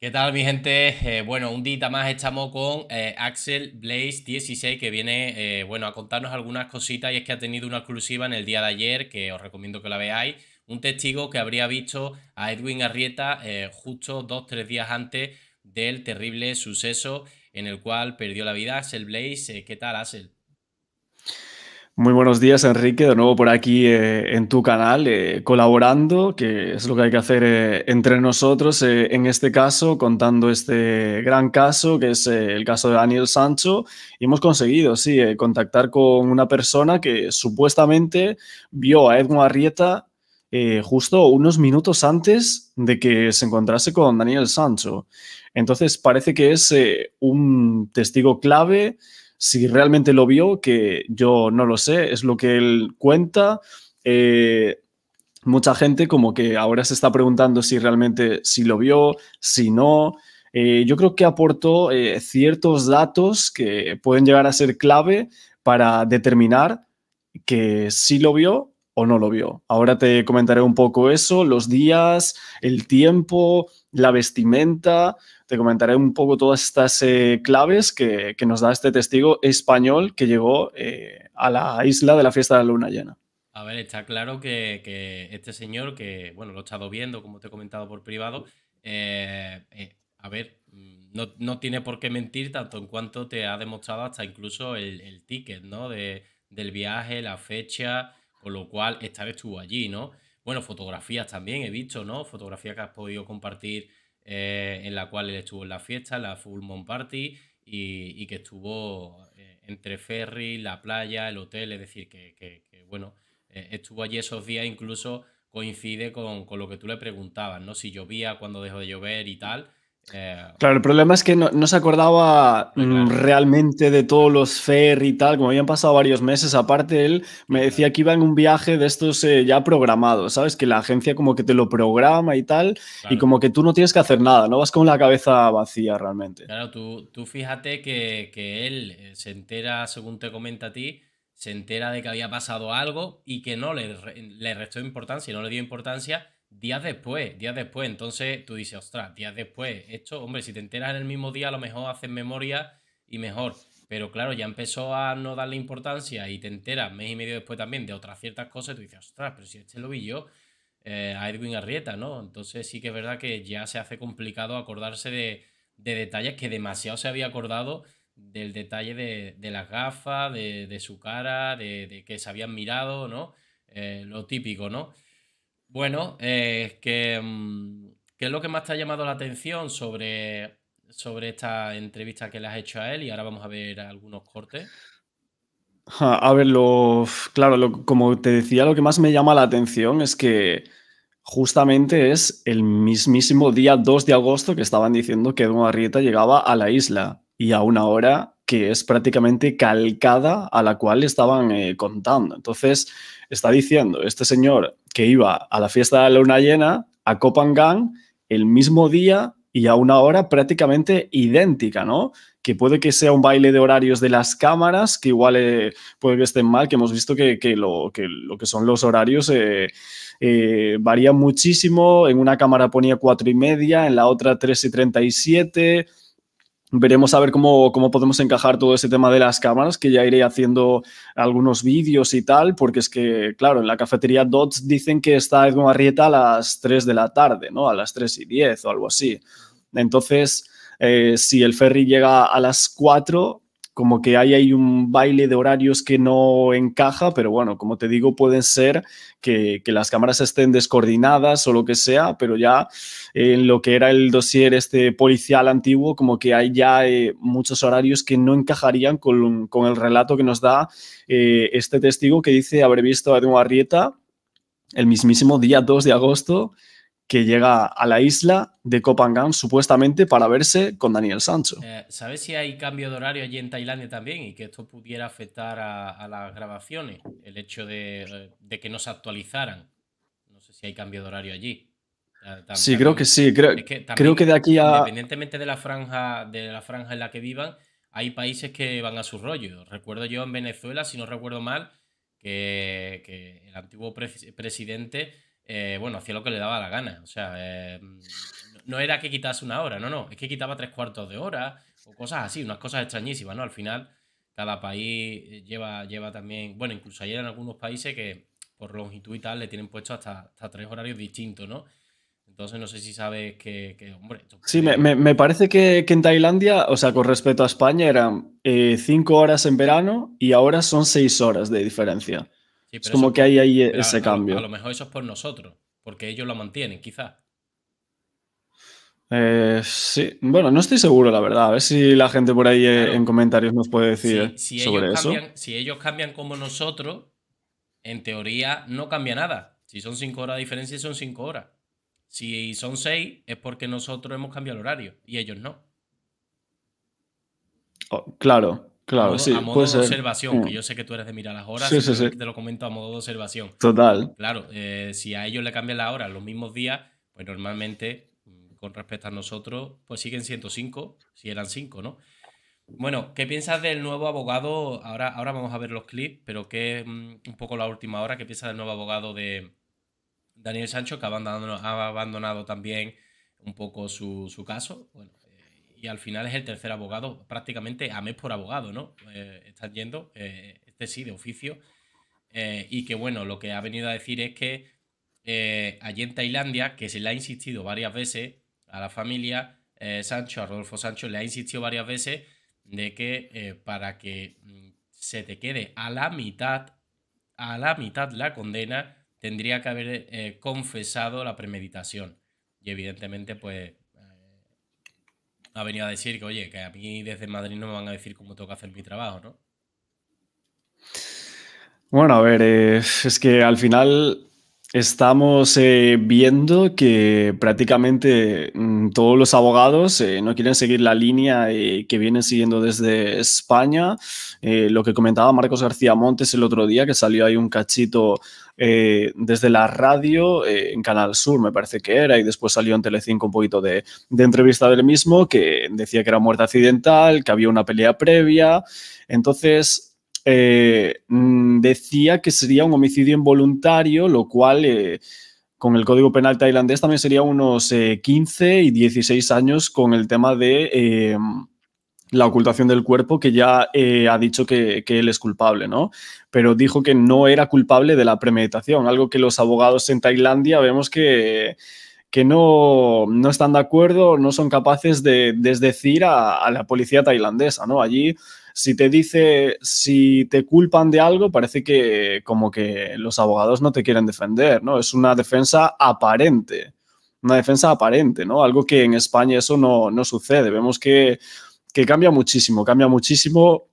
¿Qué tal mi gente? Eh, bueno, un día más estamos con eh, Axel Blaze 16 que viene eh, bueno, a contarnos algunas cositas y es que ha tenido una exclusiva en el día de ayer que os recomiendo que la veáis. Un testigo que habría visto a Edwin Arrieta justo dos, tres días antes del terrible suceso en el cual perdió la vida Axel Blaze. ¿Qué tal Axel? Muy buenos días, Enrique, de nuevo por aquí eh, en tu canal, eh, colaborando, que es lo que hay que hacer eh, entre nosotros en este caso, contando este gran caso, que es el caso de Daniel Sancho. Y hemos conseguido, sí, contactar con una persona que supuestamente vio a Edmund Arrieta justo unos minutos antes de que se encontrase con Daniel Sancho. Entonces parece que es un testigo clave si realmente lo vio, que yo no lo sé, es lo que él cuenta. Eh, mucha gente como que ahora se está preguntando si realmente si lo vio, si no. Eh, yo creo que aportó eh, ciertos datos que pueden llegar a ser clave para determinar que si lo vio o no lo vio. Ahora te comentaré un poco eso, los días, el tiempo, la vestimenta, te comentaré un poco todas estas eh, claves que, nos da este testigo español que llegó eh, a la isla de la fiesta de la luna llena. A ver, está claro que, este señor, que bueno, lo he estado viendo, como te he comentado por privado, eh, a ver, no, tiene por qué mentir tanto en cuanto te ha demostrado hasta incluso el, ticket, ¿no? del viaje, la fecha, con lo cual esta vez estuvo allí, ¿no? Bueno, fotografías también he visto, ¿no? Fotografías que has podido compartir eh, en la cual él estuvo en la fiesta, la Full Moon Party, y, que estuvo eh, entre ferry, la playa, el hotel, es decir, que, bueno, eh, estuvo allí esos días, incluso coincide con, con, lo que tú le preguntabas, ¿no? Si llovía, cuando dejó de llover y tal, eh, claro, el problema es que no, se acordaba realmente de todos los FER y tal, como habían pasado varios meses. Aparte, él me decía que iba en un viaje de estos eh, ya programados, ¿sabes? Que la agencia como que te lo programa y tal, y como que tú no tienes que hacer nada, no vas con la cabeza vacía realmente. Claro, tú, tú fíjate que, él eh, se entera, según te comenta a ti, se entera de que había pasado algo y que no le, le restó importancia, y no le dio importancia días después, días después. Entonces tú dices, ostras, días después. Esto, hombre, si te enteras en el mismo día, a lo mejor haces memoria y mejor. Pero claro, ya empezó a no darle importancia y te enteras mes y medio después también de otras ciertas cosas. tú dices, ostras, pero si este lo vi yo eh, a Edwin Arrieta, ¿no? Entonces sí que es verdad que ya se hace complicado acordarse de, detalles que demasiado se había acordado del detalle de, de las gafas, de, su cara, de, que se habían mirado, ¿no? Eh, lo típico, ¿no? Bueno, mm, ¿qué es lo que más te ha llamado la atención sobre, sobre esta entrevista que le has hecho a él? Y ahora vamos a ver algunos cortes. A ver, claro, como te decía, lo que más me llama la atención es que justamente es el mismísimo día 2 de agosto que estaban diciendo que Don Arrieta llegaba a la isla y a una hora que es prácticamente calcada a la cual estaban eh, contando. Entonces, está diciendo este señor que iba a la fiesta de la luna llena a Copangán el mismo día y a una hora prácticamente idéntica, ¿no? Que puede que sea un baile de horarios de las cámaras, que igual eh, puede que estén mal, que hemos visto que, lo, que son los horarios eh, varía varían muchísimo. En una cámara ponía cuatro y media, en la otra 3 y 37. y Veremos a ver cómo, cómo, podemos encajar todo ese tema de las cámaras, que ya iré haciendo algunos vídeos y tal, porque es que, claro, en la cafetería Dots dicen que está Edwin Arrieta a las 3 de la tarde, ¿no? A las 3 y 10 o algo así. Entonces, eh, si el ferry llega a las 4, como que ahí hay un baile de horarios que no encaja, pero bueno, como te digo, pueden ser que, las cámaras estén descoordinadas o lo que sea, pero ya en lo que era el dossier este policial antiguo, como que hay ya eh, muchos horarios que no encajarían con, el relato que nos da eh, este testigo que dice haber visto a Edwin Arrieta el mismísimo día 2 de agosto que llega a la isla de Copangan supuestamente para verse con Daniel Sancho. Eh, ¿Sabes si hay cambio de horario allí en Tailandia también y que esto pudiera afectar a, las grabaciones? El hecho de, que no se actualizaran. No sé si hay cambio de horario allí. sí, creo que sí. Creo, que, de aquí a... Independientemente de la, franja, de la franja en la que vivan, hay países que van a su rollo. Recuerdo yo en Venezuela, si no recuerdo mal, que, el antiguo presidente eh, bueno, hacía lo que le daba la gana. O sea, eh, no era que quitase una hora, no, no, es que quitaba tres cuartos de hora o cosas así, unas cosas extrañísimas, ¿no? Al final, cada país eh, lleva, lleva también, bueno, incluso ayer en algunos países que por longitud y tal le tienen puesto hasta, hasta tres horarios distintos, ¿no? Entonces no sé si sabes que, hombre... Sí, me, me, me parece que, en Tailandia, o sea, con respecto a España, eran cinco horas en verano y ahora son seis horas de diferencia es como que hay ahí e-, ese cambio. A, lo mejor eso es por nosotros, porque ellos lo mantienen, quizás. Eh, sí, bueno, no estoy seguro, la verdad. A ver si la gente por ahí eh, en comentarios nos puede decir eh, sobre eso. Si ellos cambian como nosotros, en teoría no cambia nada. Si son cinco horas de diferencia, son cinco horas. Si son seis, es porque nosotros hemos cambiado el horario y ellos no. Oh, claro, Claro, sí. A modo de observación, que mm. yo sé que tú eres de mirar las horas, te lo comento a modo de observación. Total. Claro, eh, si a ellos le cambian la hora los mismos días, pues normalmente, mm, con respecto a nosotros, pues siguen 105, si eran 5, ¿no? Bueno, ¿qué piensas del nuevo abogado? Ahora, ahora vamos a ver los clips, pero es mm, un poco la última hora, ¿qué piensas del nuevo abogado de Daniel Sancho, que ha abandonado, ha abandonado también un poco su, su caso? Bueno, y al final es el tercer abogado, prácticamente a mes por abogado, ¿no? está eh, estás yendo, eh, este sí, de oficio. Eh, y que bueno, lo que ha venido a decir es que allí en Tailandia, que se le ha insistido varias veces a la familia Sancho, a Rodolfo Sancho, le ha insistido varias veces de que para que mm, se te quede a la mitad, a la mitad la condena, tendría que haber confesado la premeditación. Y evidentemente, pues ha venido a decir que, oye, que a mí desde Madrid no me van a decir cómo tengo que hacer mi trabajo, ¿no? Bueno, a ver, eh, es que al final Estamos eh, viendo que prácticamente mm, todos los abogados eh, no quieren seguir la línea eh, que vienen siguiendo desde España. lo que comentaba Marcos García Montes el otro día, que salió ahí un cachito desde la radio en Canal Sur, me parece que era, y después salió en Telecinco un poquito de, de entrevista del mismo, que decía que era muerte accidental, que había una pelea previa. Entonces, eh, mm, decía que sería un homicidio involuntario, lo cual eh, con el Código Penal tailandés también sería unos 15 eh, y 16 años con el tema de em, la ocultación del cuerpo, que ya ha dicho que, él es culpable, ¿no? Pero dijo que no era culpable de la premeditación, algo que los abogados en Tailandia vemos que, que no, están de acuerdo, no son capaces de desdecir a, a la policía tailandesa, ¿no? Allí si te dice, si te culpan de algo, parece que como que los abogados no te quieren defender, ¿no? Es una defensa aparente, una defensa aparente, ¿no? Algo que en España eso no, no sucede. Vemos que, que cambia muchísimo, cambia muchísimo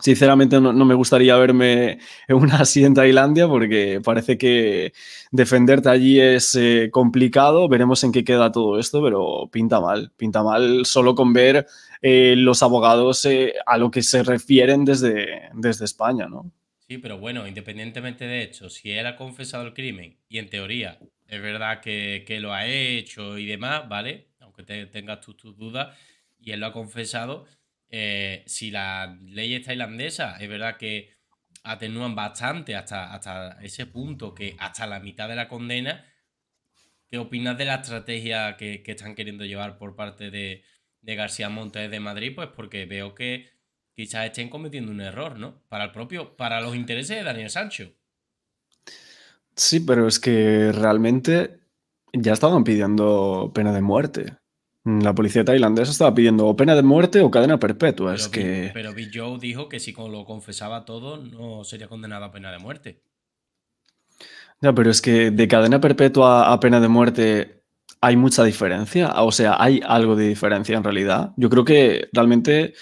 Sinceramente no, me gustaría verme en una así en Tailandia porque parece que defenderte allí es eh, complicado. Veremos en qué queda todo esto, pero pinta mal. Pinta mal solo con ver eh, los abogados eh, a lo que se refieren desde, desde España, ¿no? Sí, pero bueno, independientemente de hecho, si él ha confesado el crimen y en teoría es verdad que, lo ha hecho y demás, ¿vale? Aunque te, tengas tus dudas y él lo ha confesado eh, si las leyes tailandesas es verdad que atenúan bastante hasta, hasta ese punto, que hasta la mitad de la condena, ¿qué opinas de la estrategia que, están queriendo llevar por parte de, de García Montes de Madrid? Pues porque veo que quizás estén cometiendo un error, ¿no? Para el propio, para los intereses de Daniel Sancho. Sí, pero es que realmente ya estaban pidiendo pena de muerte. Mm, la policía tailandesa estaba pidiendo o pena de muerte o cadena perpetua. Pero es que... pero Joe dijo que si lo confesaba todo no sería condenado a pena de muerte. Ya, pero es que de cadena perpetua a pena de muerte hay mucha diferencia. Ah, o sea, hay algo de diferencia en realidad. Yo creo que realmente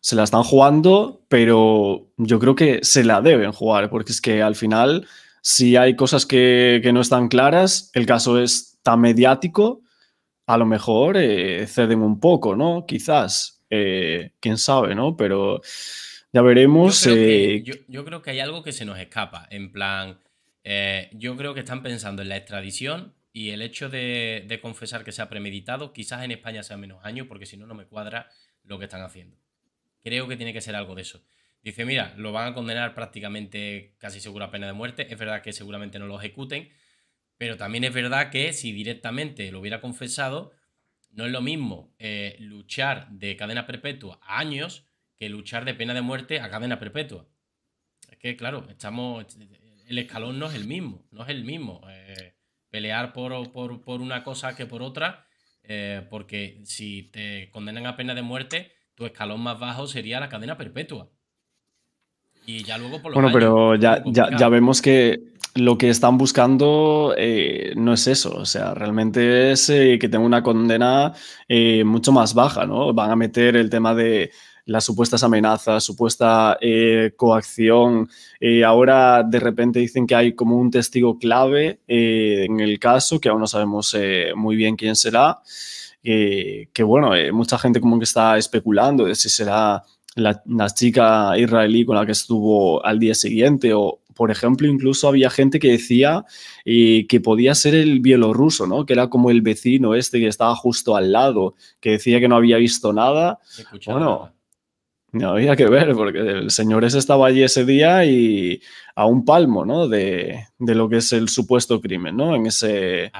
se la están jugando, pero yo creo que se la deben jugar, porque es que al final, si hay cosas que no están claras, el caso es tan mediático a lo mejor eh, ceden un poco, ¿no? Quizás, eh, quién sabe, ¿no? Pero ya veremos. Eh, yo creo, que, hay algo que se nos escapa, en plan, yo creo que están pensando en la extradición y el hecho de, confesar que se ha premeditado, quizás en España sea menos años, porque si no, no me cuadra lo que están haciendo. Creo que tiene que ser algo de eso. Dice, mira, lo van a condenar prácticamente casi segura pena de muerte. Es verdad que seguramente no lo ejecuten, pero también es verdad que si directamente lo hubiera confesado, no es lo mismo eh, luchar de cadena perpetua años que luchar de pena de muerte a cadena perpetua. Es que, claro, estamos. El escalón no es el mismo, no es el mismo. Eh, pelear por, por, una cosa que por otra, eh, porque si te condenan a pena de muerte, tu escalón más bajo sería la cadena perpetua. Y ya luego por Bueno, pero ya, ya, ya vemos que lo que están buscando eh, no es eso, o sea, realmente es eh, que tenga una condena eh, mucho más baja, ¿no? Van a meter el tema de las supuestas amenazas, supuesta coacción. ahora de repente dicen que hay como un testigo clave en el caso, que aún no sabemos muy bien quién será. que bueno, mucha gente como que está especulando de si será la, chica israelí con la que estuvo al día siguiente o, por ejemplo, incluso había gente que decía eh, que podía ser el bielorruso, ¿no? Que era como el vecino este que estaba justo al lado, que decía que no había visto nada. Bueno, no había que ver, porque el señor ese estaba allí ese día y a un palmo, ¿no? De, lo que es el supuesto crimen, ¿no? En ese,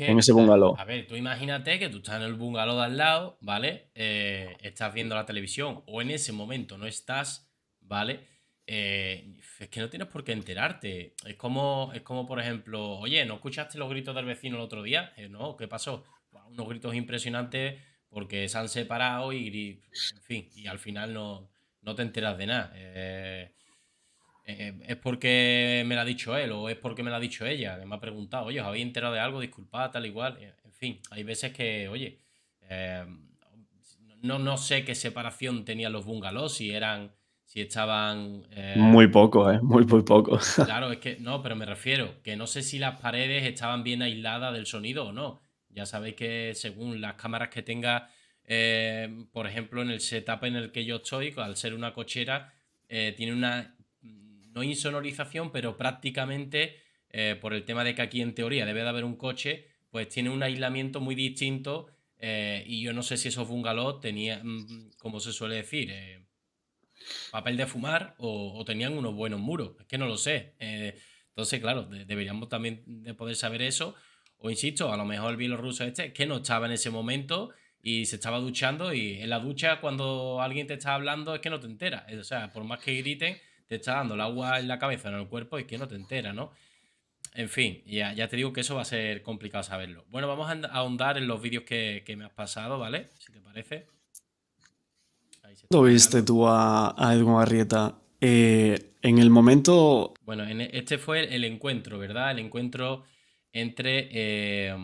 en ese bungalow. A ver, tú imagínate que tú estás en el bungalow de al lado, ¿vale? Eh, estás viendo la televisión o en ese momento no estás, ¿vale? Eh, es que no tienes por qué enterarte. Es como, es como, por ejemplo, oye, ¿no escuchaste los gritos del vecino el otro día? Eh, no, ¿qué pasó? unos gritos impresionantes porque se han separado y, fin, y al final no, te enteras de nada. Eh, eh, es porque me lo ha dicho él o es porque me lo ha dicho ella, me ha preguntado, oye, os habéis enterado de algo, disculpad, tal igual. En fin, hay veces que, oye, no, no sé qué separación tenían los bungalows, si eran si estaban... Eh, muy pocos, ¿eh? Muy, muy pocos. Claro, es que no, pero me refiero, que no sé si las paredes estaban bien aisladas del sonido o no. Ya sabéis que según las cámaras que tenga, eh, por ejemplo, en el setup en el que yo estoy, al ser una cochera, tiene una, no insonorización, pero prácticamente, por el tema de que aquí en teoría debe de haber un coche, pues tiene un aislamiento muy distinto. y yo no sé si un bungalows tenía... Mm, como se suele decir, papel de fumar o, tenían unos buenos muros, es que no lo sé. Eh, entonces, claro, deberíamos también de poder saber eso. O insisto, a lo mejor el bielorruso este que no estaba en ese momento y se estaba duchando y en la ducha cuando alguien te está hablando es que no te entera. O sea, por más que griten, te está dando el agua en la cabeza, en el cuerpo, y es que no te entera, ¿no? En fin, ya, ya, te digo que eso va a ser complicado saberlo. Bueno, vamos a ahondar en los vídeos que, que me has pasado, ¿vale? Si te parece. ¿Cómo viste tú a, Edwin Arrieta? Eh, en el momento... Bueno, e, este fue el encuentro, ¿verdad? El encuentro entre, eh,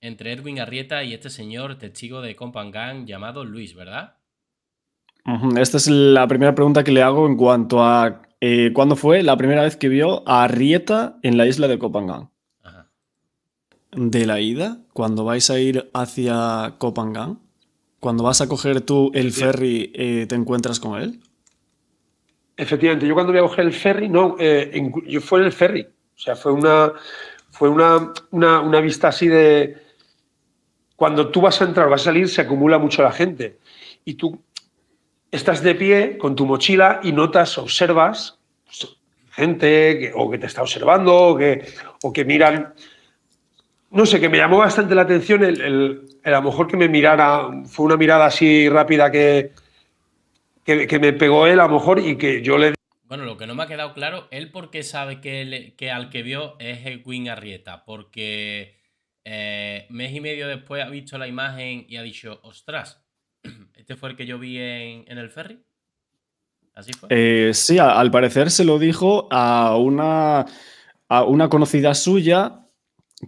Edwin Arrieta y este señor testigo de Gang llamado Luis, ¿verdad? Esta es la primera pregunta que le hago en cuanto a eh, cuándo fue la primera vez que vio a Arrieta en la isla de Copangán. De la ida, cuando vais a ir hacia Copangán, cuando vas a coger tú el ferry, eh, ¿te encuentras con él? Efectivamente, yo cuando voy a coger el ferry, no, eh, yo fue en el ferry. O sea, fue una, fue una, vista así de. Cuando tú vas a entrar, o vas a salir, se acumula mucho la gente. Y tú estás de pie con tu mochila y notas, observas pues, gente o que te está observando que, o que miran no sé, que me llamó bastante la atención el, a lo mejor que me mirara, fue una mirada así rápida que, que, me pegó él a lo mejor y que yo le... Bueno, lo que no me ha quedado claro, él porque sabe que, que al que vio es el queen Arrieta, porque eh, mes y medio después ha visto la imagen y ha dicho, ostras, este fue el que yo vi en, el ferry. ¿Así fue? Eh, sí, al parecer se lo dijo a una, a una conocida suya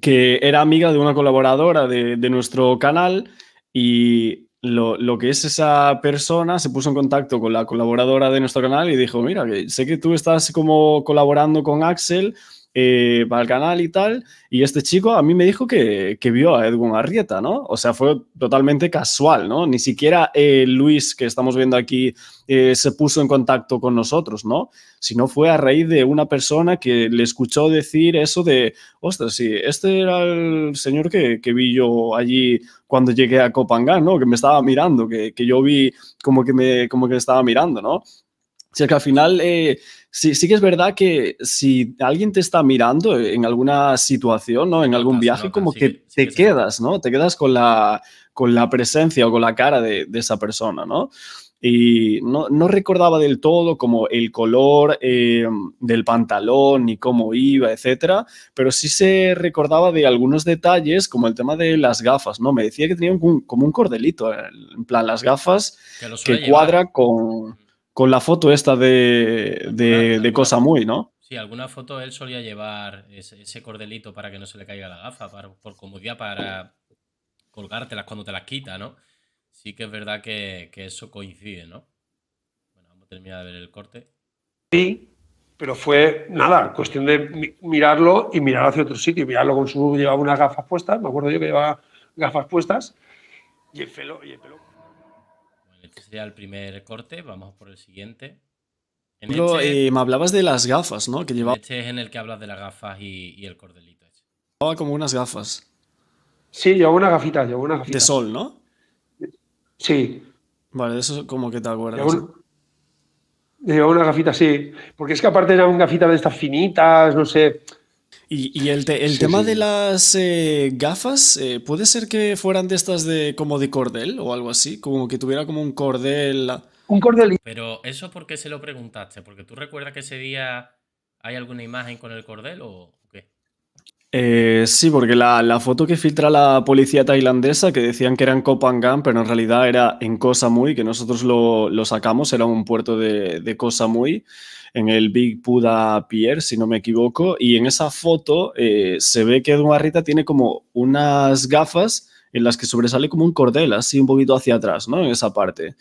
que era amiga de una colaboradora de, nuestro canal y lo, lo, que es esa persona se puso en contacto con la colaboradora de nuestro canal y dijo, mira, sé que tú estás como colaborando con Axel eh, para el canal y tal. Y este chico a mí me dijo que, vio a Edwin Arrieta, ¿no? O sea, fue totalmente casual, ¿no? Ni siquiera eh, Luis, que estamos viendo aquí, eh, se puso en contacto con nosotros, ¿no? Sino fue a raíz de una persona que le escuchó decir eso de, ostras, sí, este era el señor que, vi yo allí cuando llegué a Copangán, ¿no? Que me estaba mirando, que, yo vi como que me como que estaba mirando, ¿no? O sea, que al final Sí, sí que es verdad que si alguien te está mirando en alguna situación, ¿no? En algún viaje, como que te quedas, ¿no? Te quedas con la, con la presencia o con la cara de, esa persona, ¿no? y no, recordaba del todo como el color eh, del pantalón ni cómo iba, etcétera, pero sí se recordaba de algunos detalles como el tema de las gafas, ¿no? Me decía que tenía como un cordelito, en plan las gafas que cuadra con con la foto esta de, de, cosa muy, ¿no? Sí, alguna foto él solía llevar ese, cordelito para que no se le caiga la gafa, para, por comodidad para colgártelas cuando te las quita, ¿no? Sí que es verdad que, eso coincide, ¿no? Bueno, vamos a terminar de ver el corte. Sí, pero fue nada, cuestión de mirarlo y mirar hacia otro sitio. Mirarlo con su. Llevaba unas gafas puestas, me acuerdo yo que llevaba gafas puestas y pelo. Y el pelo. Este sería el primer corte, vamos por el siguiente. Pero, este- eh, me hablabas de las gafas, ¿no? Que llevaba... Este es en el que hablas de las gafas y, el cordelito. Llevaba como unas gafas. Sí, llevaba una gafita llevaba unas gafita. De sol, ¿no? Sí. Vale, de eso como que te acuerdas. Llevaba, una llevaba unas gafitas, sí. Porque es que aparte eran gafitas de estas finitas, no sé y, el, tema de las eh, gafas, eh, ¿puede ser que fueran de estas de como de cordel o algo así? Como que tuviera como un cordel. Un cordel. Pero eso porque se lo preguntaste, porque tú recuerdas que ese día hay alguna imagen con el cordel o qué? Eh, sí, porque la, foto que filtra la policía tailandesa, que decían que eran en Copangan, pero en realidad era en Koh Samui, que nosotros lo, sacamos, era un puerto de, de Koh Samui en el Big Buddha Pier, si no me equivoco, y en esa foto eh, se ve que Rita tiene como unas gafas en las que sobresale como un cordel, así un poquito hacia atrás, ¿no? En esa parte.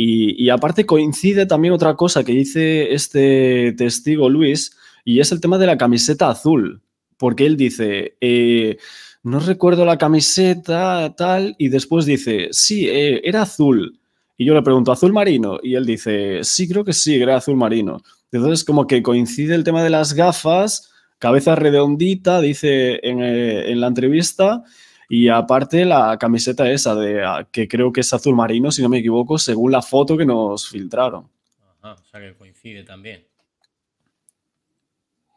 Y, aparte coincide también otra cosa que dice este testigo Luis, y es el tema de la camiseta azul, porque él dice... Eh, no recuerdo la camiseta, tal, y después dice, sí, eh, era azul. Y yo le pregunto, ¿azul marino? Y él dice, sí, creo que sí, era azul marino. Entonces, como que coincide el tema de las gafas, cabeza redondita, dice en, eh, la entrevista, y aparte la camiseta esa, de, ah, que creo que es azul marino, si no me equivoco, según la foto que nos filtraron. Ajá, o sea que coincide también.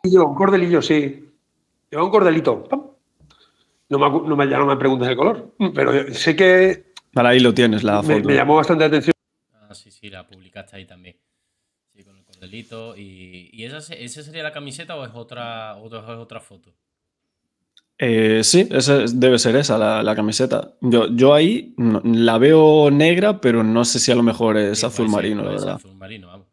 Yo, un cordelillo, sí. Lleva un cordelito. No me, no me, ya no me preguntes el color, pero sé que ahí lo tienes, la foto. Me, llamó bastante atención. Ah, sí, sí, la publicaste ahí también. Sí, con el cordelito. ¿Y, y esa, sería la camiseta o es otra, otra otra foto? Eh, sí, debe ser esa la, camiseta. Yo, yo ahí la veo negra, pero no sé si a lo mejor es azul marino, verdad. Azul marino, vamos.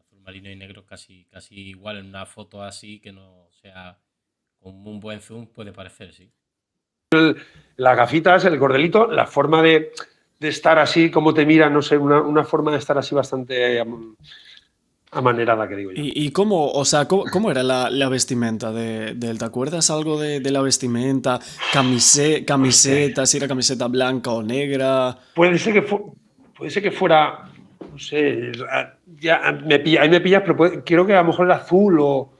Azul marino y negro casi, casi igual en una foto así que no sea con un buen zoom puede parecer, sí las gafitas, el cordelito la forma de, estar así, como te mira, no sé, una, forma de estar así bastante amanerada, que digo yo. ¿Y, cómo, o sea, cómo, era la, vestimenta de, él? ¿Te acuerdas algo de, la vestimenta? ¿Camiseta, si era camiseta blanca o negra? Puede ser que, puede ser que fuera, no sé, ya me pilla, ahí me pillas, pero creo que a lo mejor era azul o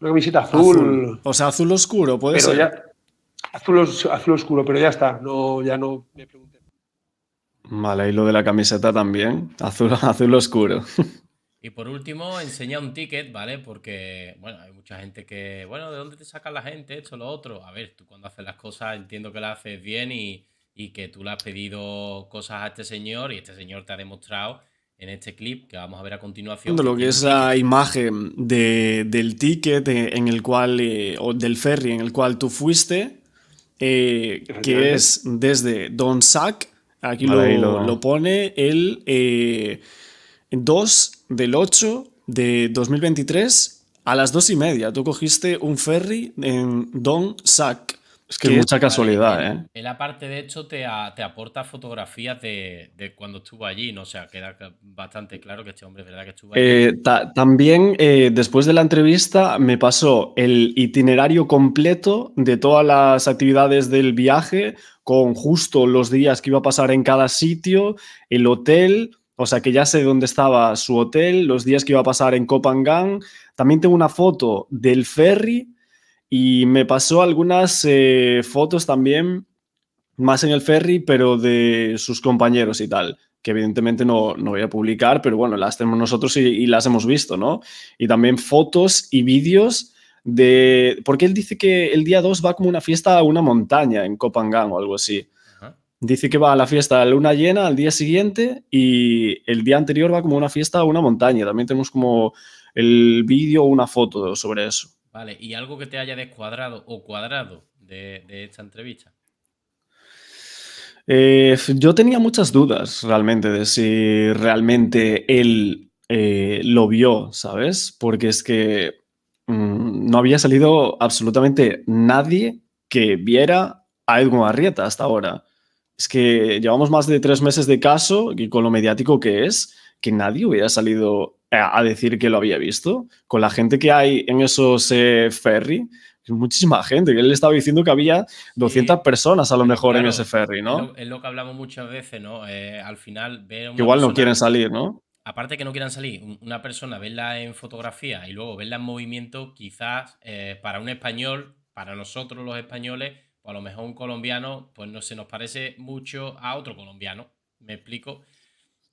una camiseta azul. O sea, azul oscuro, puede pero Ya, azul, oscuro, pero ya está, no, ya no me pregunté. Vale, y lo de la camiseta también, azul, azul oscuro. Y por último, enseña un ticket, ¿vale? Porque, bueno, hay mucha gente que, bueno, ¿de dónde te saca la gente? Esto, lo otro. A ver, tú cuando haces las cosas entiendo que las haces bien y, que tú le has pedido cosas a este señor y este señor te ha demostrado en este clip que vamos a ver a continuación. Lo que es la imagen del ticket eh, en el cual, eh, o del ferry en el cual tú fuiste, eh, que es desde Don Sack, aquí lo, pone el 2 eh, del 8 de 2023 a las 2 y media. Tú cogiste un ferry en Don Sack. Es que mucha casualidad, él, ¿eh? Él, aparte, de hecho, te, aporta fotografías de, cuando estuvo allí, ¿no? O sea, queda bastante claro que este hombre es verdad que estuvo allí. Eh, también, eh, después de la entrevista, me pasó el itinerario completo de todas las actividades del viaje, con justo los días que iba a pasar en cada sitio, el hotel... O sea que ya sé dónde estaba su hotel, los días que iba a pasar en Copangán. También tengo una foto del ferry y me pasó algunas eh, fotos también, más en el ferry, pero de sus compañeros y tal, que evidentemente no, no voy a publicar, pero bueno, las tenemos nosotros y, las hemos visto, ¿no? Y también fotos y vídeos de... Porque él dice que el día 2 va como una fiesta a una montaña en Copangán o algo así. Dice que va a la fiesta a la luna llena al día siguiente y el día anterior va como una fiesta a una montaña. También tenemos como el vídeo o una foto sobre eso. Vale, ¿y algo que te haya descuadrado o cuadrado de, esta entrevista? Eh, yo tenía muchas dudas realmente de si realmente él eh, lo vio, ¿sabes? Porque es que mm, no había salido absolutamente nadie que viera a Edwin Arrieta hasta ahora. Es que llevamos más de tres meses de caso y con lo mediático que es, que nadie hubiera salido a decir que lo había visto, con la gente que hay en esos eh, ferry, muchísima gente. que Él estaba diciendo que había 200 personas a lo mejor en ese ferry, ¿no? Es lo, que hablamos muchas veces, ¿no? Eh, al final, ver Igual no quieren salir, ¿no? Aparte que no quieran salir, una persona verla en fotografía y luego verla en movimiento, quizás eh, para un español, para nosotros los españoles, o pues a lo mejor un colombiano, pues no se nos parece mucho a otro colombiano. ¿Me explico?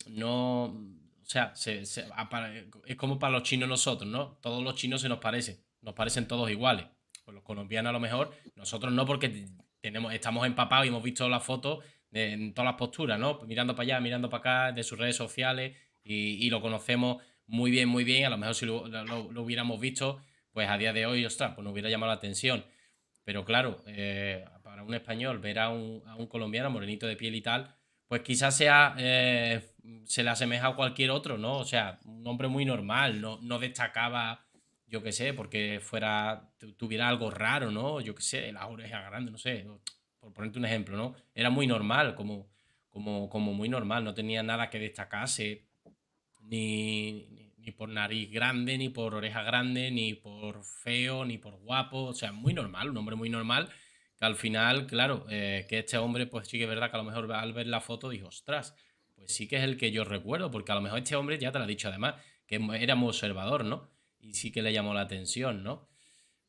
no, o sea, se, ah, es como para los chinos nosotros, ¿no? Todos los chinos se nos parecen, nos parecen todos iguales. Pues los colombianos a lo mejor, nosotros no porque tenemos, estamos empapados y hemos visto las fotos en todas las posturas, ¿no? Pues mirando para allá, mirando para acá, de sus redes sociales y, lo conocemos muy bien, muy bien. A lo mejor si lo, hubiéramos visto, pues a día de hoy, ostras, pues nos hubiera llamado la atención. Pero claro, eh, para un español ver a un, a un colombiano morenito de piel y tal, pues quizás sea eh, se le asemeja a cualquier otro, ¿no? O sea, un hombre muy normal, no, no destacaba, yo qué sé, porque fuera, tuviera algo raro, ¿no? Yo qué sé, las orejas grande no sé, por ponerte un ejemplo, ¿no? Era muy normal, como, como, como muy normal, no tenía nada que destacase, ni, ni, por nariz grande, ni por oreja grande, ni por feo, ni por guapo, o sea, muy normal, un hombre muy normal que al final, claro, eh, que este hombre, pues sí que es verdad que a lo mejor al ver la foto dijo, ostras, pues sí que es el que yo recuerdo, porque a lo mejor este hombre ya te lo ha dicho además, que era muy observador, ¿no? Y sí que le llamó la atención, ¿no?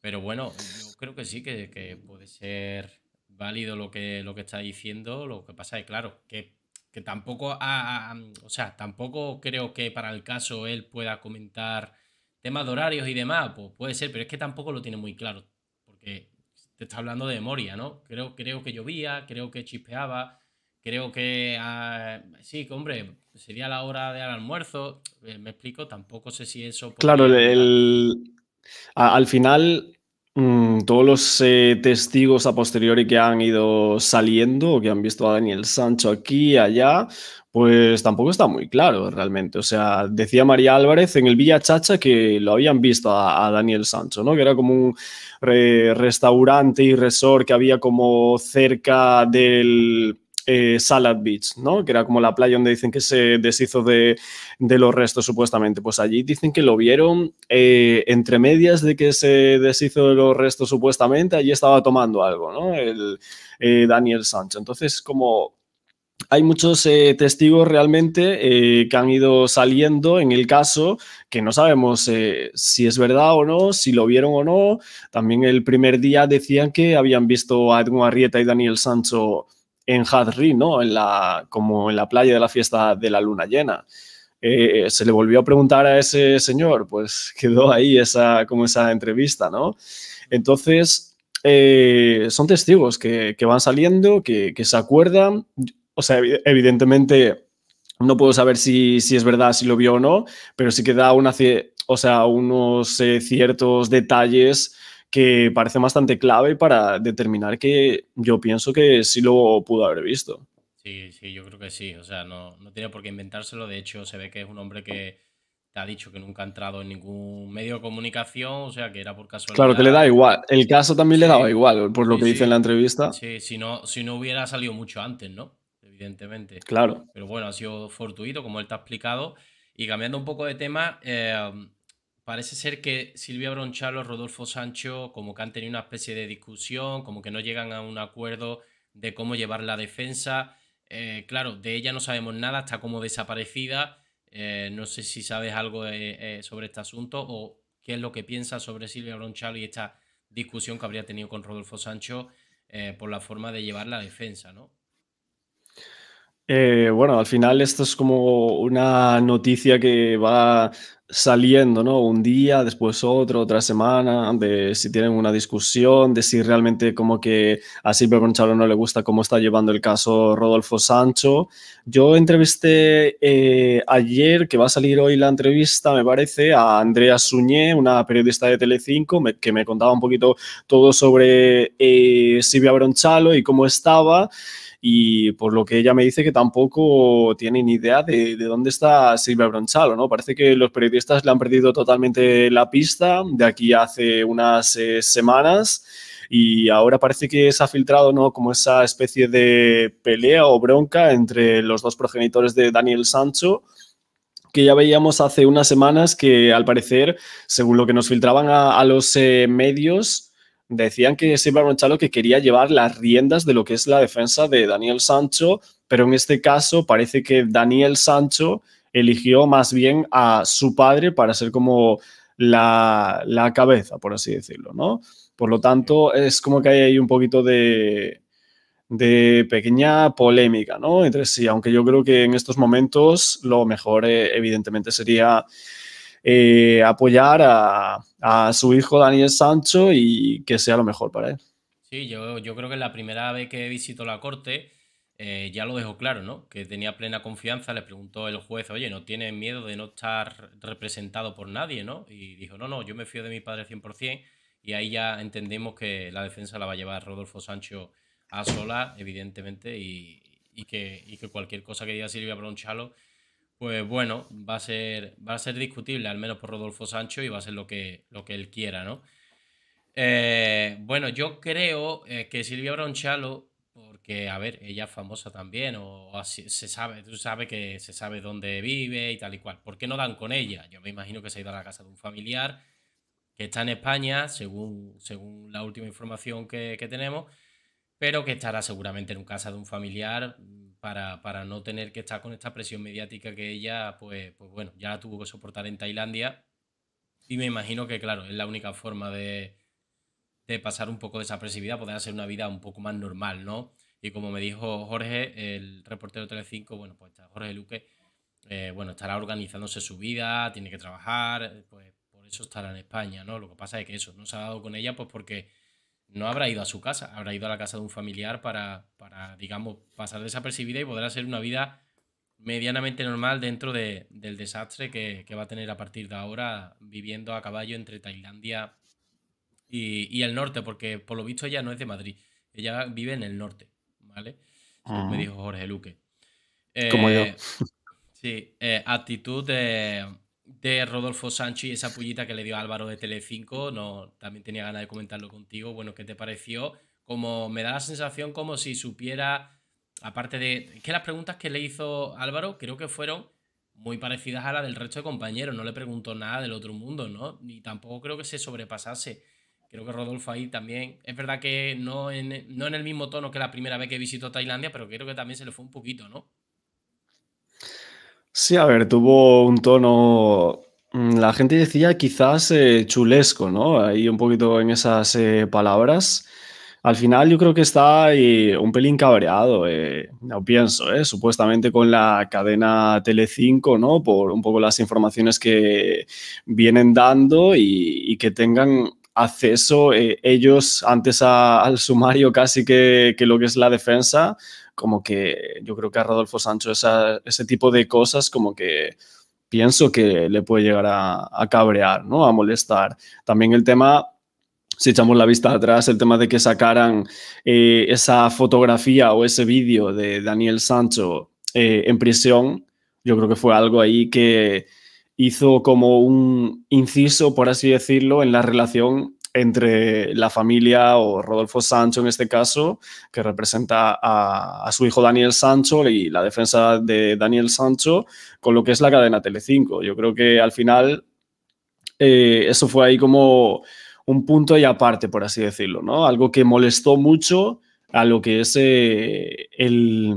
Pero bueno, yo creo que sí, que, puede ser válido lo que, lo que está diciendo, lo que pasa es, claro, que, que tampoco, ha, o sea, tampoco creo que para el caso él pueda comentar temas de horarios y demás, pues puede ser, pero es que tampoco lo tiene muy claro, porque te está hablando de memoria, ¿no? Creo, creo que llovía, creo que chispeaba, Creo que ah, sí, hombre, sería la hora del almuerzo. Eh, me explico, tampoco sé si eso. Claro, el, al final mm, todos los eh, testigos a posteriori que han ido saliendo que han visto a Daniel Sancho aquí y allá, pues tampoco está muy claro realmente. O sea, decía María Álvarez en el Villa Chacha que lo habían visto a, Daniel Sancho, ¿no? Que era como un restaurante y resort que había como cerca del eh, salad Beach, ¿no? Que era como la playa donde dicen que se deshizo de, los restos supuestamente. Pues allí dicen que lo vieron eh, entre medias de que se deshizo de los restos supuestamente, allí estaba tomando algo, ¿no? El eh, Daniel Sancho. Entonces, como hay muchos testigos realmente que han ido saliendo en el caso, que no sabemos si es verdad o no, si lo vieron o no. También el primer día decían que habían visto a Edwin Arrieta y Daniel Sancho en Hadri, ¿no? En la, como en la playa de la fiesta de la luna llena. Eh, se le volvió a preguntar a ese señor, pues quedó ahí esa, como esa entrevista, ¿no? Entonces, eh, son testigos que, van saliendo, que, se acuerdan, o sea, evidentemente no puedo saber si, es verdad, si lo vio o no, pero sí que da una, o sea, unos eh, ciertos detalles que parece bastante clave para determinar que yo pienso que sí lo pudo haber visto. Sí, sí, yo creo que sí. O sea, no, no tiene por qué inventárselo. De hecho, se ve que es un hombre que te ha dicho que nunca ha entrado en ningún medio de comunicación, o sea, que era por casualidad. Claro, que le da igual. El caso también le daba igual, por lo que dice en la entrevista. Sí, si no, si no hubiera salido mucho antes, ¿no? Evidentemente. Claro. Pero bueno, ha sido fortuito, como él te ha explicado. Y cambiando un poco de tema, eh, parece ser que Silvia Bronchalo, Rodolfo Sancho, como que han tenido una especie de discusión, como que no llegan a un acuerdo de cómo llevar la defensa. Eh, claro, de ella no sabemos nada, está como desaparecida. Eh, no sé si sabes algo eh, sobre este asunto o qué es lo que piensas sobre Silvia Bronchalo y esta discusión que habría tenido con Rodolfo Sancho por la forma de llevar la defensa, ¿no? bueno, al final esto es como una noticia que va saliendo, ¿no? Un día, después otro, otra semana, de si tienen una discusión, de si realmente como que a Silvia Bronchalo no le gusta cómo está llevando el caso Rodolfo Sancho. Yo entrevisté eh, ayer, que va a salir hoy la entrevista, me parece, a Andrea Suñé, una periodista de Telecinco, que me contaba un poquito todo sobre eh, Silvia Bronchalo y cómo estaba y por lo que ella me dice que tampoco tiene ni idea de, dónde está Silvia Bronchalo, ¿no? Parece que los periodistas le han perdido totalmente la pista de aquí hace unas eh, semanas y ahora parece que se ha filtrado ¿no? como esa especie de pelea o bronca entre los dos progenitores de Daniel Sancho que ya veíamos hace unas semanas que al parecer, según lo que nos filtraban a, los eh, medios, decían que Silva Barronchalo que quería llevar las riendas de lo que es la defensa de Daniel Sancho, pero en este caso parece que Daniel Sancho eligió más bien a su padre para ser como la, cabeza, por así decirlo, ¿no? Por lo tanto, es como que hay ahí un poquito de, pequeña polémica, ¿no? Entre sí, aunque yo creo que en estos momentos lo mejor, eh, evidentemente, sería eh, apoyar a, su hijo Daniel Sancho y que sea lo mejor para él. Sí, yo, creo que la primera vez que visitó la corte eh, ya lo dejó claro, ¿no? Que tenía plena confianza, le preguntó el juez, oye, ¿no tiene miedo de no estar representado por nadie, ¿no? Y dijo, no, no, yo me fío de mi padre 100% y ahí ya entendemos que la defensa la va a llevar Rodolfo Sancho a sola, evidentemente, y, que, y que cualquier cosa que diga Silvia Bronchalo pues bueno, va a ser, va a ser discutible, al menos por Rodolfo Sancho, y va a ser lo que, lo que él quiera, ¿no? Eh, bueno, yo creo eh, que Silvia Bronchalo, porque, a ver, ella es famosa también, o, se sabe, tú sabes que se sabe dónde vive y tal y cual. ¿Por qué no dan con ella? Yo me imagino que se ha ido a la casa de un familiar que está en España, según, según la última información que, que tenemos, pero que estará seguramente en casa de un familiar para, para, no tener que estar con esta presión mediática que ella, pues, pues bueno, ya la tuvo que soportar en Tailandia. Y me imagino que, claro, es la única forma de, de pasar un poco de esa presividad, poder hacer una vida un poco más normal, ¿no? Y como me dijo Jorge, el reportero Telecinco, bueno, pues está Jorge Luque, eh, bueno, estará organizándose su vida, tiene que trabajar, pues por eso estará en España, ¿no? Lo que pasa es que eso, no se ha dado con ella, pues porque no habrá ido a su casa, habrá ido a la casa de un familiar para, para digamos, pasar desapercibida y podrá ser una vida medianamente normal dentro de, del desastre que, va a tener a partir de ahora viviendo a caballo entre Tailandia y, el norte, porque por lo visto ella no es de Madrid, ella vive en el norte, ¿vale? Me ah. dijo Jorge Luque. Como yo. Eh, sí, eh, actitud de, de Rodolfo Sanchi, esa pullita que le dio Álvaro de Telecinco, no, también tenía ganas de comentarlo contigo. Bueno, ¿qué te pareció? Como me da la sensación como si supiera, aparte de que las preguntas que le hizo Álvaro creo que fueron muy parecidas a las del resto de compañeros, no le preguntó nada del otro mundo, ¿no? Ni tampoco creo que se sobrepasase. Creo que Rodolfo ahí también, es verdad que no en, no en el mismo tono que la primera vez que visitó Tailandia, pero creo que también se le fue un poquito, ¿no? Sí, a ver, tuvo un tono mm, la gente decía quizás eh, chulesco, ¿no? Ahí un poquito en esas eh, palabras. Al final yo creo que está eh, un pelín cabreado, no pienso, supuestamente con la cadena Telecinco, ¿no? Por un poco las informaciones que vienen dando y, que tengan acceso ellos antes al sumario casi que lo que es la defensa, como que yo creo que a Rodolfo Sancho ese tipo de cosas como que pienso que le puede llegar a, cabrear, ¿no? A molestar. También el tema si echamos la vista atrás, el tema de que sacaran eh, esa fotografía o ese vídeo de Daniel Sancho eh, en prisión, yo creo que fue algo ahí que hizo como un inciso, por así decirlo, en la relación entre la familia o Rodolfo Sancho en este caso, que representa a, su hijo Daniel Sancho y la defensa de Daniel Sancho con lo que es la cadena Telecinco. Yo creo que al final eh, eso fue ahí como un punto y aparte, por así decirlo, ¿no? Algo que molestó mucho a lo que es eh, el,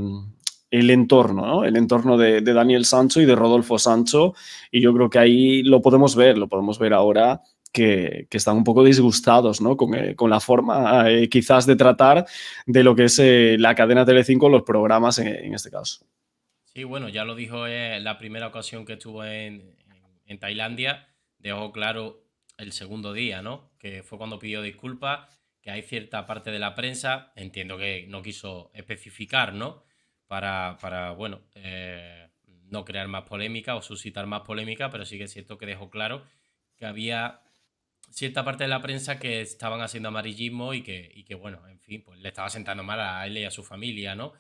el entorno, el entorno de, Daniel Sancho y de Rodolfo Sancho. Y yo creo que ahí lo podemos ver, lo podemos ver ahora que, están un poco disgustados eh, con, la forma eh, quizás de tratar de lo que es eh, la cadena Telecinco, los programas en, este caso. Sí, bueno, ya lo dijo en la primera ocasión que estuvo en, Tailandia, dejó claro el segundo día, ¿no? Que fue cuando pidió disculpas, que hay cierta parte de la prensa, entiendo que no quiso especificar, ¿no? Para, para bueno, no crear más polémica o suscitar más polémica, pero sí que es cierto que dejó claro que había cierta parte de la prensa que estaban haciendo amarillismo y que, y que, bueno, en fin, pues le estaba sentando mal a él y a su familia, ¿no?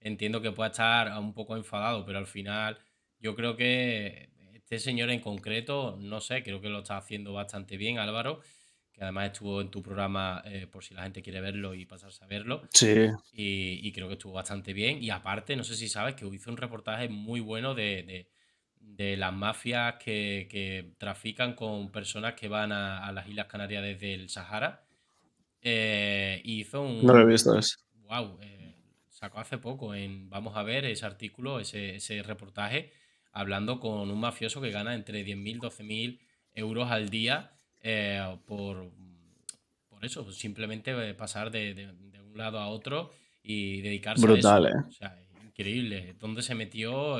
Entiendo que pueda estar un poco enfadado, pero al final yo creo que este señor en concreto, no sé, creo que lo está haciendo bastante bien, Álvaro, que además estuvo en tu programa eh, por si la gente quiere verlo y pasar a verlo. Sí. Y, creo que estuvo bastante bien. Y aparte, no sé si sabes que hizo un reportaje muy bueno de de las mafias que, trafican con personas que van a, las Islas Canarias desde el Sahara. Eh, hizo un. No lo he visto eso. Wow, eh, sacó hace poco en Vamos a ver ese artículo, ese, ese reportaje, hablando con un mafioso que gana entre 10.000, 12.000 euros al día eh, por, por eso, simplemente pasar de, un lado a otro y dedicarse a eso. O sea, increíble. ¿Dónde se metió?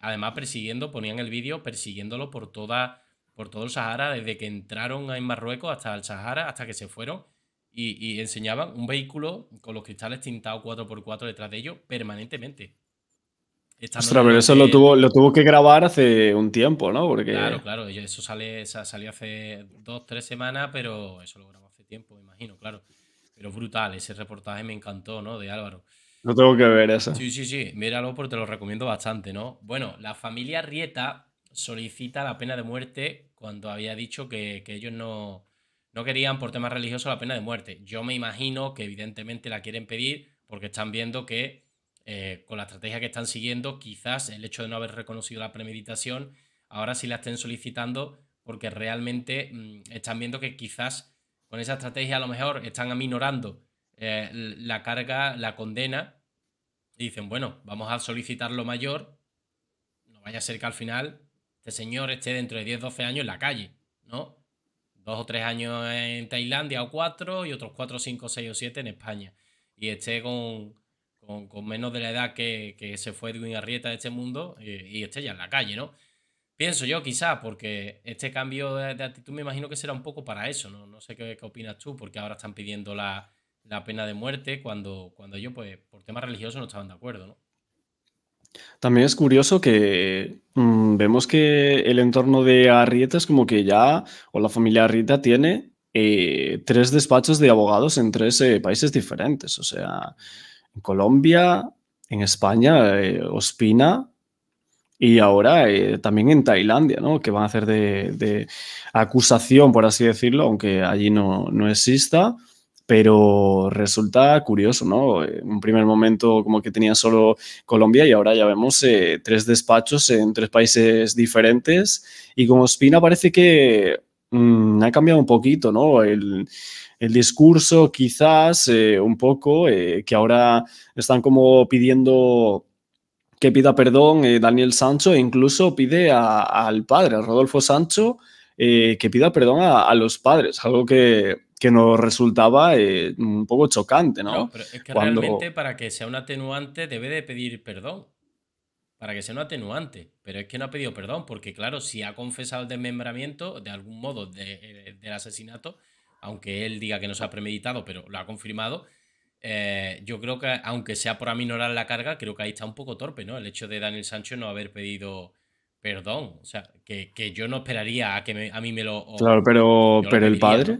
Además, persiguiendo, ponían el vídeo persiguiéndolo por toda, por todo el Sahara, desde que entraron en Marruecos hasta el Sahara, hasta que se fueron. Y, enseñaban un vehículo con los cristales tintados 4x4 detrás de ellos permanentemente. Ostras, pero eso lo, tuvo, lo tuvo que grabar hace un tiempo, ¿no? Porque... Claro, claro, eso sale, salió hace dos, tres semanas, pero eso lo grabó hace tiempo, me imagino, claro. Pero brutal, ese reportaje me encantó, ¿no? De Álvaro. No tengo que ver eso. Sí, sí, sí, míralo porque te lo recomiendo bastante, ¿no? Bueno, la familia Rieta solicita la pena de muerte cuando había dicho que, ellos no, no querían por temas religiosos la pena de muerte. Yo me imagino que evidentemente la quieren pedir porque están viendo que eh, con la estrategia que están siguiendo, quizás el hecho de no haber reconocido la premeditación, ahora sí la estén solicitando porque realmente mm, están viendo que quizás con esa estrategia a lo mejor están aminorando eh, la carga, la condena, dicen, bueno, vamos a solicitar lo mayor, no vaya a ser que al final este señor esté dentro de 10, 12 años en la calle, ¿no? Dos o tres años en Tailandia o cuatro, y otros cuatro, cinco, seis o siete en España. Y esté con, menos de la edad que, se fue Edwin Arrieta de este mundo y, esté ya en la calle, ¿no? Pienso yo, quizá, porque este cambio de, actitud me imagino que será un poco para eso, ¿no? No sé qué, qué opinas tú, porque ahora están pidiendo la, la pena de muerte cuando, cuando ellos, pues, por temas religiosos no estaban de acuerdo, También es curioso que mm, vemos que el entorno de Arrieta es como que ya, o la familia Arrieta tiene eh, tres despachos de abogados en tres eh, países diferentes. O sea, en Colombia, en España, eh, Ospina y ahora también en Tailandia, ¿no? Que van a hacer de, acusación, por así decirlo, aunque allí no, no exista pero resulta curioso, ¿no? En eh, un primer momento como que tenía solo Colombia y ahora ya vemos eh, tres despachos en tres países diferentes y como Espina parece que mm, ha cambiado un poquito, ¿no? El, discurso quizás eh, un poco, que ahora están como pidiendo que pida perdón Daniel Sancho e incluso pide al padre, a Rodolfo Sancho, que pida perdón a, a los padres, algo que que nos resultaba eh, un poco chocante, ¿no? No, pero es que realmente para que sea un atenuante debe de pedir perdón. Para que sea un atenuante. Pero es que no ha pedido perdón, porque claro, si ha confesado el desmembramiento, de algún modo, eh, del asesinato, aunque él diga que no se ha premeditado, pero lo ha confirmado, eh, yo creo que, aunque sea por aminorar la carga, creo que ahí está un poco torpe, ¿no? El hecho de Daniel Sancho no haber pedido perdón. O sea, que, yo no esperaría a que a mí me lo. Claro, pero, pero el padre.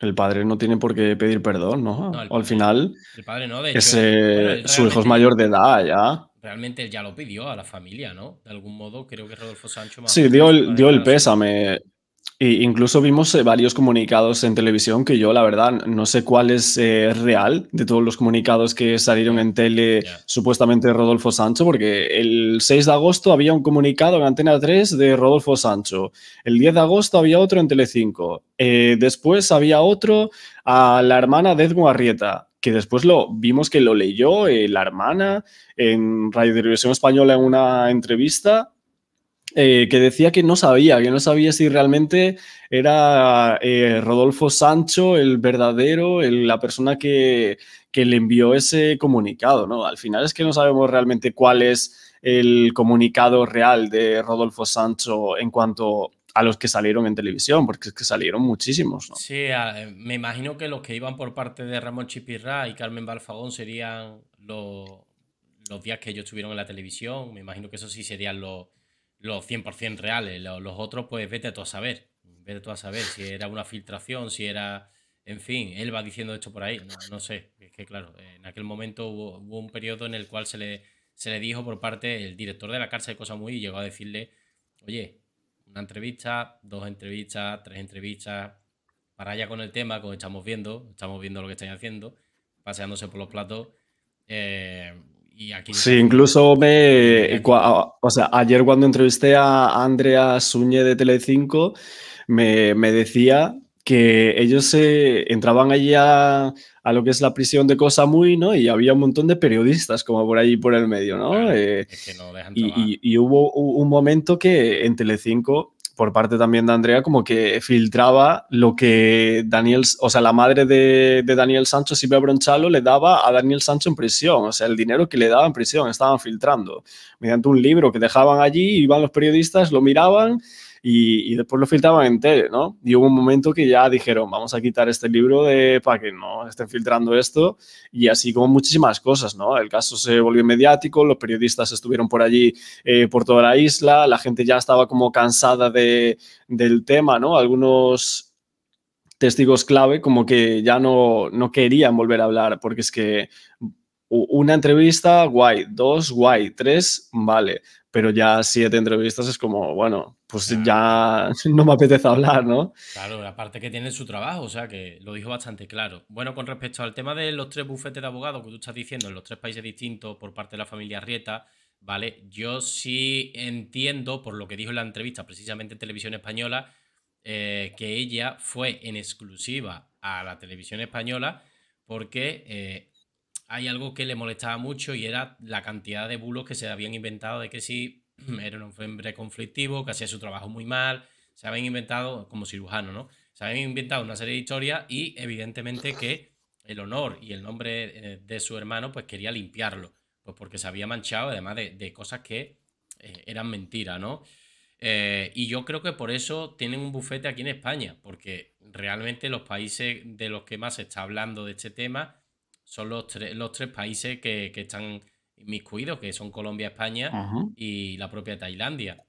El padre no tiene por qué pedir perdón, ¿no? al final. El padre no, su hijo es mayor de edad ya. Realmente ya lo pidió a la familia, ¿no? De algún modo, creo que Rodolfo Sancho. sí, dio el, dio el pésame incluso vimos eh, varios comunicados en televisión que yo, la verdad, no sé cuál es eh, real de todos los comunicados que salieron en tele supuestamente de Rodolfo Sancho, porque el 6 de agosto había un comunicado en Antena 3 de Rodolfo Sancho, el 10 de agosto había otro en Telecinco, eh, después había otro a la hermana de Edmund Arrieta, que después lo vimos que lo leyó eh, la hermana en Radio Televisión Española en una entrevista eh, que decía que no sabía, que no sabía si realmente era eh, Rodolfo Sancho el verdadero, la persona que, le envió ese comunicado, ¿no? Al final es que no sabemos realmente cuál es el comunicado real de Rodolfo Sancho en cuanto a los que salieron en televisión, porque es que salieron muchísimos, ¿no? Sí, me imagino que los que iban por parte de Ramón Chipirra y Carmen Balfagón serían los, los días que ellos estuvieron en la televisión, me imagino que eso sí serían los los 100% reales. Los, otros, pues vete tú a saber. Vete tú a saber si era una filtración, si era. En fin, él va diciendo esto por ahí. No, sé. Es que, claro, en aquel momento hubo, un periodo en el cual se le, se le dijo por parte el director de la cárcel cosa muy y llegó a decirle: Oye, una entrevista, dos entrevistas, tres entrevistas, para allá con el tema, como estamos viendo, estamos viendo lo que están haciendo, paseándose por los platos. Eh, sí, incluso me... O sea, ayer cuando entrevisté a Andrea Suñe de Telecinco, me, me decía que ellos se entraban allí a, lo que es la prisión de Cosa Muy, ¿no? Y había un montón de periodistas como por ahí por el medio, ¿no? Eh, y, y, hubo un momento que en Telecinco por parte también de Andrea, como que filtraba lo que Daniel, o sea, la madre de, Daniel Sancho, Silvia Bronchalo, le daba a Daniel Sancho en prisión, o sea, el dinero que le daba en prisión, estaban filtrando mediante un libro que dejaban allí, iban los periodistas, lo miraban y, después lo filtraban en tele, ¿no? Y hubo un momento que ya dijeron, vamos a quitar este libro de para que no estén filtrando esto y así como muchísimas cosas, ¿no? El caso se volvió mediático, los periodistas estuvieron por allí, eh, por toda la isla, la gente ya estaba como cansada de, del tema, ¿no? Algunos testigos clave como que ya no, no querían volver a hablar porque es que una entrevista, guay, dos, guay, tres, vale, pero ya siete entrevistas es como, bueno, pues ya no me apetece hablar, ¿no? Claro, aparte que tiene su trabajo, o sea que lo dijo bastante claro. Bueno, con respecto al tema de los tres bufetes de abogados que tú estás diciendo en los tres países distintos por parte de la familia Rieta, ¿vale? Yo sí entiendo, por lo que dijo en la entrevista precisamente Televisión Española, eh, que ella fue en exclusiva a la televisión española porque eh, hay algo que le molestaba mucho y era la cantidad de bulos que se habían inventado de que sí, era un hombre conflictivo, que hacía su trabajo muy mal, se habían inventado como cirujano, ¿no? Se habían inventado una serie de historias y evidentemente que el honor y el nombre eh, de su hermano pues quería limpiarlo, pues porque se había manchado además de, cosas que eh, eran mentiras, ¿no? Eh, y yo creo que por eso tienen un bufete aquí en España, porque realmente los países de los que más se está hablando de este tema son los, los tres países que, que están miscuidos que son Colombia, España y la propia Tailandia.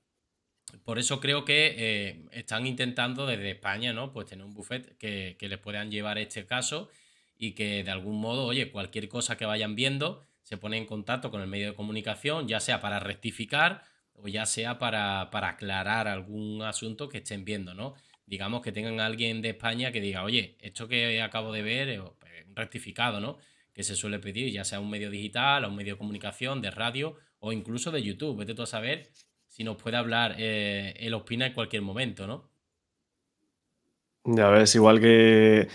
Por eso creo que eh, están intentando desde España, ¿no? Pues tener un buffet que, les puedan llevar este caso y que de algún modo, oye, cualquier cosa que vayan viendo, se pone en contacto con el medio de comunicación, ya sea para rectificar o ya sea para, aclarar algún asunto que estén viendo, ¿no? Digamos que tengan alguien de España que diga, oye, esto que acabo de ver, rectificado, ¿no? Que se suele pedir, ya sea un medio digital, a un medio de comunicación, de radio o incluso de YouTube. Vete tú a saber si nos puede hablar eh, el Opina en cualquier momento, ¿no? Ya ves, igual que,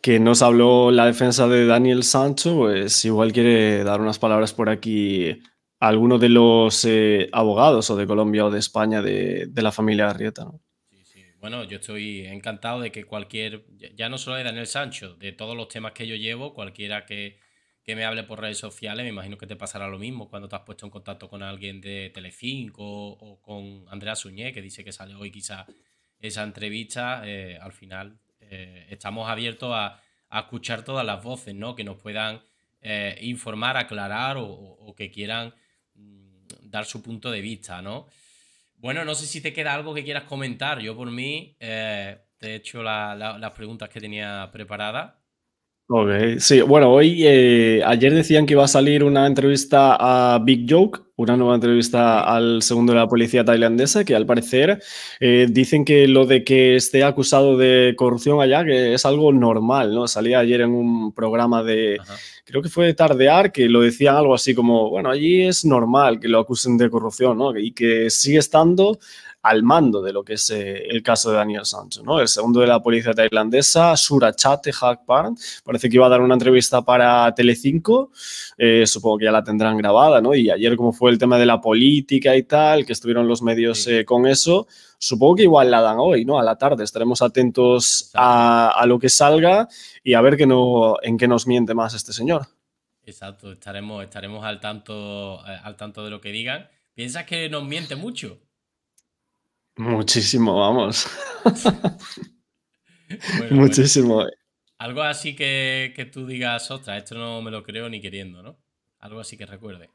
que nos habló la defensa de Daniel Sancho, pues igual quiere dar unas palabras por aquí a alguno de los eh, abogados o de Colombia o de España de, de la familia Arrieta, ¿no? Bueno, yo estoy encantado de que cualquier, ya no solo de Daniel Sancho, de todos los temas que yo llevo, cualquiera que, me hable por redes sociales, me imagino que te pasará lo mismo cuando te has puesto en contacto con alguien de Telecinco o, con Andrea Suñé, que dice que sale hoy quizá esa entrevista, eh, al final eh, estamos abiertos a, escuchar todas las voces, ¿no? Que nos puedan eh, informar, aclarar o, que quieran mm, dar su punto de vista, ¿no? Bueno, no sé si te queda algo que quieras comentar. Yo por mí eh, te he hecho la, las preguntas que tenía preparadas. Ok, sí, bueno, hoy, eh, ayer decían que iba a salir una entrevista a Big Joke, una nueva entrevista al segundo de la policía tailandesa, que al parecer eh, dicen que lo de que esté acusado de corrupción allá, que es algo normal, ¿no? Salía ayer en un programa de, creo que fue de Tardear, que lo decían algo así como, bueno, allí es normal que lo acusen de corrupción, ¿no? Y que sigue estando al mando de lo que es eh, el caso de Daniel Sancho. ¿no? El segundo de la policía tailandesa, Surachate Hakparn, parece que iba a dar una entrevista para Telecinco, eh, supongo que ya la tendrán grabada, ¿no? y ayer como fue el tema de la política y tal, que estuvieron los medios eh, con eso, supongo que igual la dan hoy, ¿no? A la tarde. Estaremos atentos a, lo que salga y a ver que no, en qué nos miente más este señor. Exacto, estaremos, estaremos al, tanto, al tanto de lo que digan. ¿Piensas que nos miente mucho? Muchísimo, vamos. Muchísimo. Algo así que, que tú digas, ostras, esto no me lo creo ni queriendo, ¿no? Algo así que recuerde.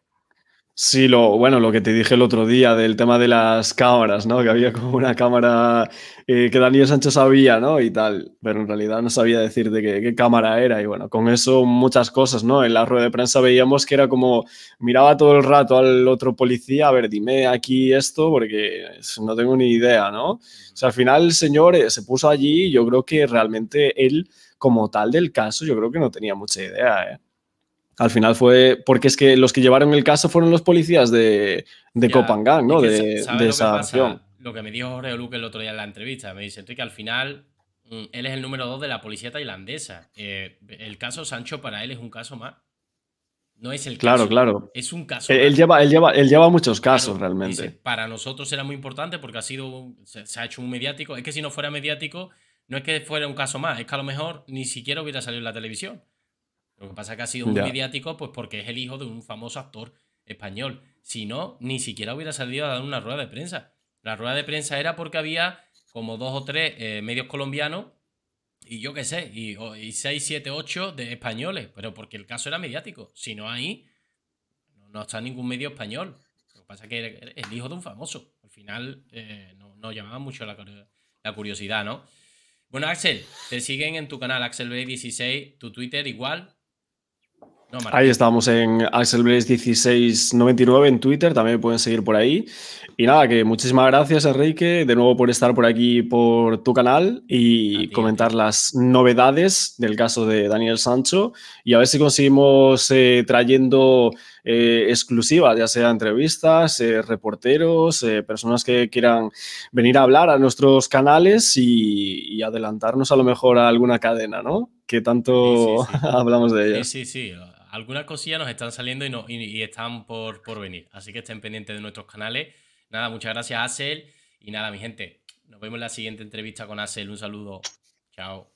Sí, lo, bueno, lo que te dije el otro día del tema de las cámaras, ¿no? Que había como una cámara eh, que Daniel Sancho sabía, ¿no? Y tal, pero en realidad no sabía decir de qué, cámara era. Y bueno, con eso muchas cosas, ¿no? En la rueda de prensa veíamos que era como, miraba todo el rato al otro policía, a ver, dime aquí esto, porque no tengo ni idea, ¿no? O sea, al final el señor eh, se puso allí y yo creo que realmente él, como tal del caso, yo creo que no tenía mucha idea, ¿eh? Al final fue, porque es que los que llevaron el caso fueron los policías de, de ¿no? de, esa acción. Lo que me dijo Jorge Luque el otro día en la entrevista, me dice, que al final mm, él es el número dos de la policía tailandesa. Eh, el caso Sancho para él es un caso más. No es el claro, caso. Claro, claro. Es un caso. Él, lleva, él, lleva, él lleva muchos casos realmente. para nosotros era muy importante porque ha sido, se ha hecho un mediático. Es que si no fuera mediático, no es que fuera un caso más, es que a lo mejor ni siquiera hubiera salido en la televisión. Lo que pasa es que ha sido un mediático, pues porque es el hijo de un famoso actor español. Si no, ni siquiera hubiera salido a dar una rueda de prensa. La rueda de prensa era porque había como dos o tres eh, medios colombianos y yo qué sé, y, seis, siete, ocho de españoles, pero porque el caso era mediático. Si no ahí, no, está ningún medio español. Lo que pasa es que es el hijo de un famoso. Al final eh, no, llamaba mucho la, la curiosidad, ¿no? Bueno, Axel, te siguen en tu canal, AxelBray16, tu Twitter igual, ahí estamos en AxelBlaze1699 en Twitter, también pueden seguir por ahí. Y nada, que muchísimas gracias Enrique, de nuevo por estar por aquí por tu canal y comentar las novedades del caso de Daniel Sancho y a ver si conseguimos eh, trayendo eh, exclusivas, ya sea entrevistas, eh, reporteros, personas que quieran venir a hablar a nuestros canales y adelantarnos a lo mejor a alguna cadena, ¿no? que tanto hablamos de ella? Sí, sí, sí. Algunas cosillas nos están saliendo y, no, y, están por, por, venir. Así que estén pendientes de nuestros canales. Nada, muchas gracias, Acel. Y nada, mi gente, nos vemos en la siguiente entrevista con Acel. Un saludo. Chao.